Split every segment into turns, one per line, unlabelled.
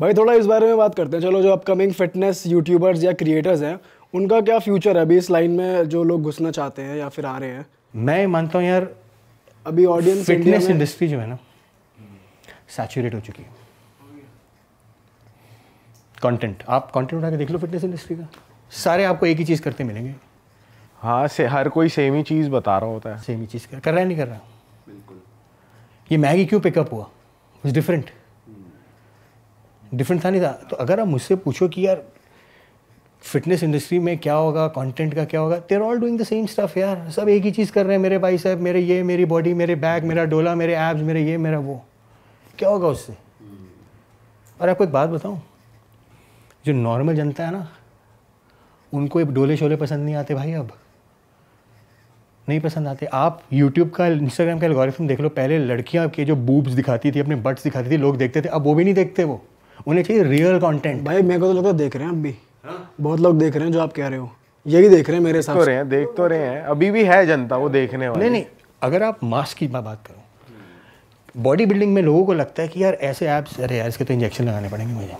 भाई थोड़ा इस बारे में बात करते हैं चलो जो अपकमिंग फिटनेस यूट्यूबर्स या क्रिएटर्स हैं उनका क्या फ्यूचर है अभी इस लाइन में जो लोग घुसना चाहते हैं या फिर आ रहे हैं मैं मानता हूँ यार अभी ऑडियंस फिटनेस इंडस्ट्री जो है ना सैचुरेट हो चुकी है कंटेंट आप कंटेंट उठा के देख लो फिटनेस इंडस्ट्री का सारे आपको एक ही चीज़ करते मिलेंगे हाँ से हर कोई सेम ही चीज़ बता रहा होता है सेम ही चीज़ कर, रहा है नहीं कर रहा बिल्कुल ये मैगी क्यों पिकअप हुआ इज डिफरेंट डिफरेंट था नहीं था तो अगर आप मुझसे पूछो कि यार फिटनेस इंडस्ट्री में क्या होगा कंटेंट का क्या होगा they're all doing the same stuff यार सब एक ही चीज़ कर रहे हैं मेरे भाई साहब मेरे ये मेरी बॉडी मेरे बैग मेरा डोला मेरे एब्स मेरे ये मेरा वो क्या होगा उससे और आपको एक बात बताऊँ जो नॉर्मल जनता है ना उनको एक डोले शोले पसंद नहीं आते भाई अब नहीं पसंद आते आप यूट्यूब का इंस्टाग्राम का एल्गोरिथम देख लो पहले लड़कियाँ के जो बूब्स दिखाती थी अपने बट्स दिखाती थी लोग देखते थे अब वो भी नहीं देखते वो उन्हें चाहिए रियल कंटेंट भाई मेरे को तो लगता है देख रहे हैं अब भी हाँ? बहुत लोग देख रहे हैं जो आप कह रहे हो यही देख रहे हैं मेरे साथ तो रहे हैं देख तो रहे हैं अभी भी है जनता वो देखने वाले नहीं नहीं अगर आप मास्क की बात करो बॉडी बिल्डिंग में लोगों को लगता है कि यार ऐसे ऐप्स अरे यार इसके तो इंजेक्शन लगाने पड़ेंगे मुझे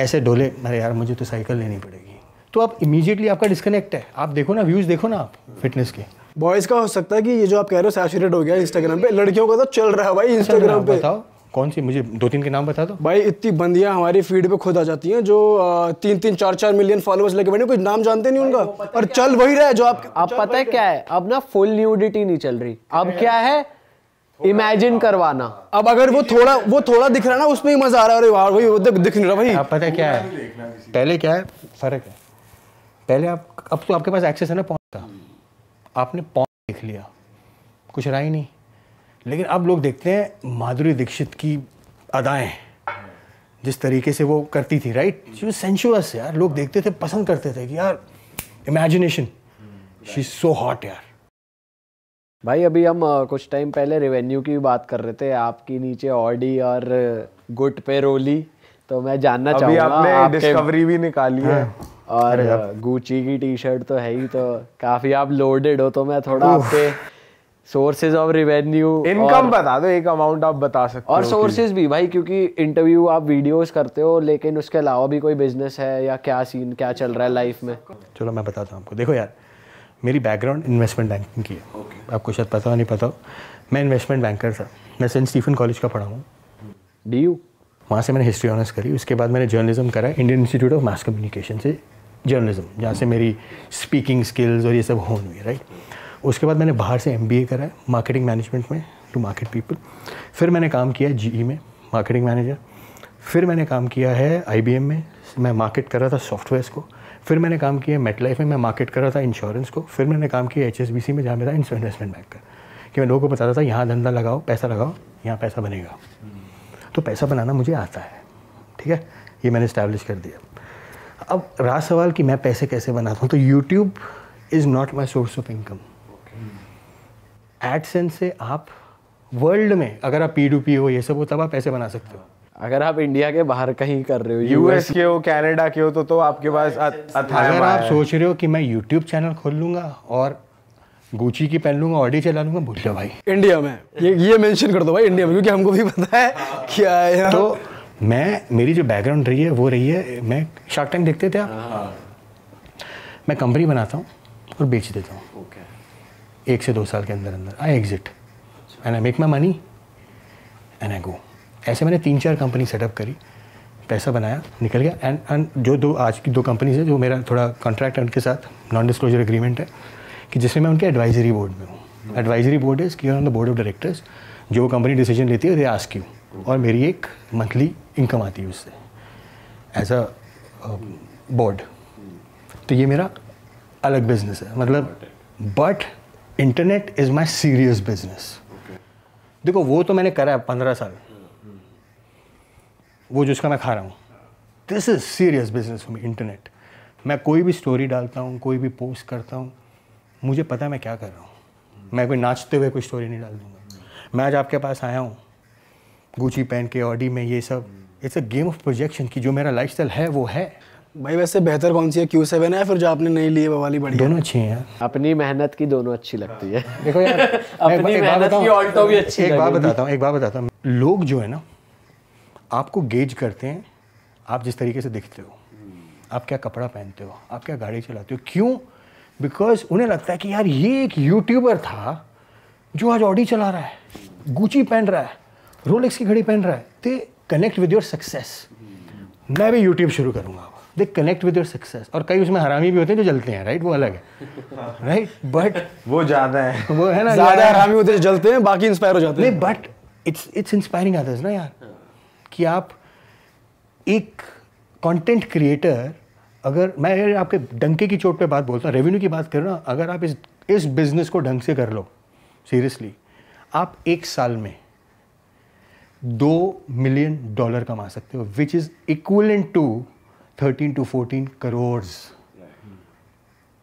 ऐसे डोले अरे यार मुझे तो साइकिल लेनी पड़ेगी तो आप इमीजिएटली आपका डिस्कनेक्ट है आप देखो ना व्यूज़ देखो ना आप फिटनेस के बॉयज़ का हो सकता है कि ये जो आप कह रहे हो सैचुरेट हो गया इंस्टाग्राम पे लड़कियों का तो चल रहा है भाई इंस्टाग्राम पे बताओ कौन सी मुझे दो तीन के नाम बता दो भाई इतनी बंदियां हमारी फीड पे खुद आ जाती हैं जो तीन तीन चार चार मिलियन फॉलोअर्स लेके बैठे कुछ नाम जानते नहीं उनका और चल वही रहा है जो आप आप पता है क्या है अब ना फुल न्यूडिटी नहीं चल रही अब क्या है इमेजिन करवाना अब अगर वो थोड़ा वो थोड़ा दिख रहा है ना उसमें ही मजा आ रहा है अरे यार वही दिख नहीं रहा भाई आप पता क्या है पहले क्या है फर्क है पहले आप अब तो आपके पास एक्सेस है ना पॉन का आपने पॉन लिख लिया कुछ रहा ही नहीं लेकिन अब लोग देखते हैं माधुरी दीक्षित की अदाएँ जिस तरीके से वो करती थी राइट शी वॉज सेंशुअस यार लोग देखते थे पसंद करते थे कि यार imagination she is so hot यार भाई अभी हम कुछ टाइम पहले रेवेन्यू की भी बात कर रहे थे आपकी नीचे ऑडी और गुट पे रोली तो मैं जानना अभी आपने डिस्कवरी भी निकाली है हाँ। और गुची की टी शर्ट तो है ही तो काफ़ी आप लोडेड हो तो मैं थोड़ा आपके सोर्सेज ऑफ रिवेन्यू इनकम बता दो एक अमाउंट आप बता सकते और हो और सोर्सेज भी भाई क्योंकि इंटरव्यू आप वीडियोस करते हो लेकिन उसके अलावा भी कोई बिजनेस है या क्या सीन क्या चल रहा है लाइफ में चलो मैं बताता हूँ आपको देखो यार मेरी बैकग्राउंड इन्वेस्टमेंट बैंकिंग की है okay. आपको शायद पता हो नहीं पता हो मैं इन्वेस्टमेंट बैंकर था मैं सेंट स्टीफन कॉलेज का पढ़ा हूँ डी यू वहाँ से मैंने हिस्ट्री ऑनर्स करी उसके बाद मैंने जर्नलिज्म करा Indian institute of mass communication से जर्नलिज्म जहाँ से मेरी स्पीकिंग स्किल्स और ये सब होन हुई राइट उसके बाद मैंने बाहर से एम बी करा है मार्केटिंग मैनेजमेंट में टू मार्केट पीपल फिर मैंने काम किया जी में मार्केटिंग मैनेजर फिर मैंने काम किया है आई e में मैं मार्केट कर रहा था सॉफ्टवेयर को फिर मैंने काम किया मेट लाइफ में मैं मार्केट कर रहा था इंश्योरेंस को फिर मैंने काम किया एच में जहाँ मेरा इन्वेस्टमेंट बैंक का कि मैं लोगों को बताता था यहाँ धंधा लगाओ पैसा लगाओ यहाँ पैसा बनेगा तो पैसा बनाना मुझे आता है ठीक है ये मैंने इस्टेब्लिश कर दिया अब रहा सवाल कि मैं पैसे कैसे बनाता हूँ तो YouTube is not my source of income AdSense से आप वर्ल्ड में अगर आप पी डू पी हो ये सब हो तब आप पैसे बना सकते हो अगर आप इंडिया के बाहर कहीं कर रहे हो यूएस के हो कनाडा के हो तो तो आपके पास अगर आप सोच रहे हो कि मैं यूट्यूब चैनल खोल लूंगा और गुची की पहन लूंगा ऑडी चला लूंगा भूल जाओ भाई इंडिया में ये ये मेंशन कर दो भाई इंडिया में क्योंकि हमको भी पता है हाँ। क्या हाँ, है तो मैं मेरी जो बैकग्राउंड रही है वो रही है मैं शार्क टैंक देखते थे आप हाँ। मैं कंपनी बनाता हूँ और बेच देता हूँ okay. एक से दो साल के अंदर अंदर I exit and I make my money and I go ऐसे मैंने तीन चार कंपनी सेटअप करी पैसा बनाया निकल गया एंड एंड जो दो आज की दो कंपनीज है जो मेरा थोड़ा कॉन्ट्रैक्ट है उनके साथ नॉन डिस्क्लोजर एग्रीमेंट है कि जिसमें मैं उनके एडवाइजरी बोर्ड में हूँ advisory board is clear on the board of directors जो कंपनी डिसीजन लेती है दे आस्क यू और मेरी एक मंथली इनकम आती है उससे एज अ बोर्ड तो ये मेरा अलग बिजनेस है मतलब but internet is my serious business देखो वो तो मैंने करा है पंद्रह साल हम्म, हम्म। वो जिसका मैं खा रहा हूँ this is serious business for me internet मैं कोई भी स्टोरी डालता हूँ कोई भी पोस्ट करता हूँ मुझे पता है मैं क्या कर रहा हूँ हम्म। मैं कोई नाचते हुए कोई स्टोरी नहीं डाल दूंगा मैं आज आपके पास आया हूँ गुची पहन के ऑडी में ये सब it's a game of projection कि जो मेरा लाइफ है वो है भाई वैसे बेहतर कौन सी है क्यू सेवन है फिर जो आपने नहीं लिए वो वाली बढ़िया दोनों अच्छी हैं अपनी मेहनत की दोनों अच्छी लगती है देखो यार अपनी मेहनत की ऑल्टो भी अच्छी एक बात बताता हूँ एक बात बताता हूँ लोग जो है ना आपको गेज करते हैं आप जिस तरीके से दिखते हो आप क्या कपड़ा पहनते हो आप क्या गाड़ी चलाते हो क्यों बिकॉज उन्हें लगता है कि यार ये एक यूट्यूबर था जो आज ऑडी चला रहा है गुची पहन रहा है रोलेक्स की घड़ी पहन रहा है they connect with your success मैं भी यूट्यूब शुरू करूँगा they connect with your success और कई उसमें हरामी भी होते हैं जो जलते हैं राइट वो अलग है राइट बट वो ज़्यादा है वो है ना ज़्यादा हरामी होते हैं जलते हैं बाकी इंस्पायर हो जाते हैं नहीं but it's it's inspiring others ना यार कि आप एक कंटेंट क्रिएटर अगर मैं आपके डंके की चोट पे बात बोलता हूँ रेवेन्यू की बात कर रहा हूँ अगर आप इस इस बिजनेस को ढंग से कर लो सीरियसली आप एक साल में दो मिलियन डॉलर कमा सकते हो which is equal to thirteen to fourteen crore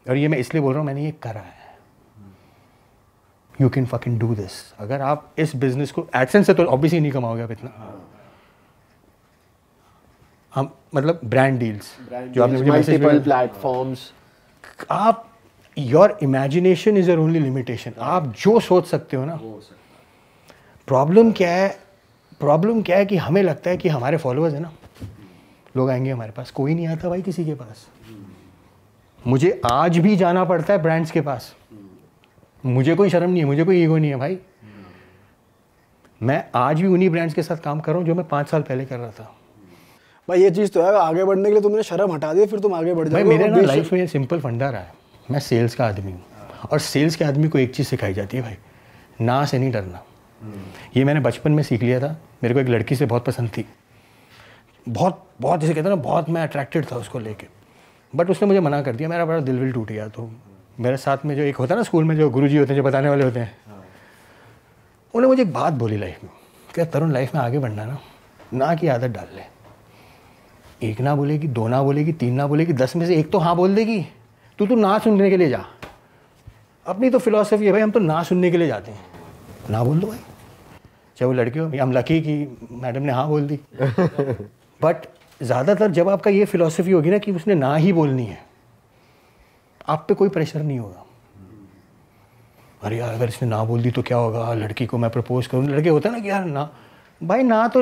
और ये मैं इसलिए बोल रहा हूँ मैंने ये करा है you can fucking do this अगर आप इस बिजनेस को एडसेंस से तो ऑब्वियसली नहीं कमाओगे आप इतना हम मतलब ब्रांड डील्स जो आपने मुझे मल्टीपल प्लेटफॉर्म्स आप your imagination is your only limitation आप जो सोच सकते हो ना प्रॉब्लम क्या है प्रॉब्लम क्या है कि हमें लगता है कि हमारे फॉलोअर्स है ना लोग आएंगे हमारे पास कोई नहीं आता भाई किसी के पास मुझे आज भी जाना पड़ता है ब्रांड्स के पास मुझे कोई शर्म नहीं है मुझे कोई ईगो नहीं है भाई मैं आज भी उन्हीं ब्रांड्स के साथ काम कर रहा हूँ जो मैं पाँच साल पहले कर रहा था भाई ये चीज़ तो है आगे बढ़ने के लिए तुमने शर्म हटा दी फिर तुम आगे बढ़ जाओ मेरे ना लाइफ में सिंपल फंडा रहा है मैं सेल्स का आदमी हूँ और सेल्स के आदमी को एक चीज़ सिखाई जाती है भाई ना से नहीं डरना ये मैंने बचपन में सीख लिया था मेरे को एक लड़की से बहुत पसंद थी बहुत बहुत जैसे कहते हैं ना बहुत मैं अट्रैक्टेड था उसको लेके बट उसने मुझे मना कर दिया मेरा बड़ा दिल विल टूट गया तो मेरे साथ में जो एक होता है ना स्कूल में जो गुरु जी होते हैं जो बताने वाले होते हैं उन्होंने मुझे एक बात बोली लाइफ में क्या तरुण लाइफ में आगे बढ़ना ना ना की आदत डाल ले एक ना बोलेगी दो ना बोलेगी तीन ना बोलेगी दस में से एक तो हाँ बोल देगी तो तू ना सुनने के लिए जा अपनी तो फिलोसफी है भाई हम तो ना सुनने के लिए जाते हैं ना बोल दो भाई चाहे वो लड़के हो हम लकी कि मैडम ने हाँ बोल दी बट ज़्यादातर जब आपका ये फिलॉसफी होगी ना कि उसने ना ही बोलनी है आप पे कोई प्रेशर नहीं होगा अरे यार अगर इसने ना बोल दी तो क्या होगा लड़की को मैं प्रपोज करूँ लड़के होता है ना कि यार ना भाई ना तो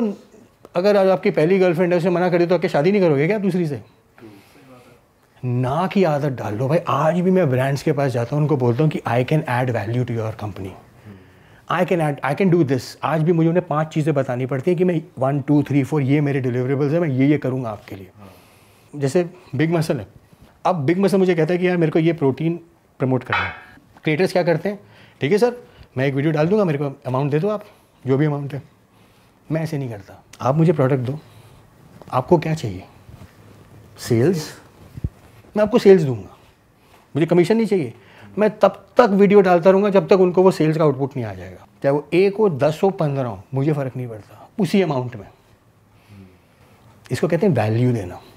अगर आज आपकी पहली गर्लफ्रेंड है उसने मना करे तो आपकी शादी नहीं करोगे क्या दूसरी से ना की आदत डाल लो भाई आज भी मैं ब्रांड्स के पास जाता हूँ उनको बोलता हूँ कि I can add value to your company I can I can do this आज भी मुझे उन्हें पांच चीज़ें बतानी पड़ती हैं कि मैं वन टू थ्री फोर ये मेरे डिलीवरेबल्स हैं मैं ये ये करूँगा आपके लिए जैसे बिग मसल है अब बिग मसल मुझे कहता है कि यार मेरे को ये प्रोटीन प्रमोट करना है क्रिएटर्स क्या करते हैं ठीक है सर मैं एक वीडियो डाल दूंगा मेरे को अमाउंट दे दो आप जो भी अमाउंट है मैं ऐसे नहीं करता आप मुझे प्रोडक्ट दो आपको क्या चाहिए सेल्स मैं आपको सेल्स दूंगा मुझे कमीशन नहीं चाहिए मैं तब तक वीडियो डालता रहूँगा जब तक उनको वो सेल्स का आउटपुट नहीं आ जाएगा चाहे वो एक हो दस हो पंद्रह हो मुझे फ़र्क नहीं पड़ता उसी अमाउंट में इसको कहते हैं वैल्यू देना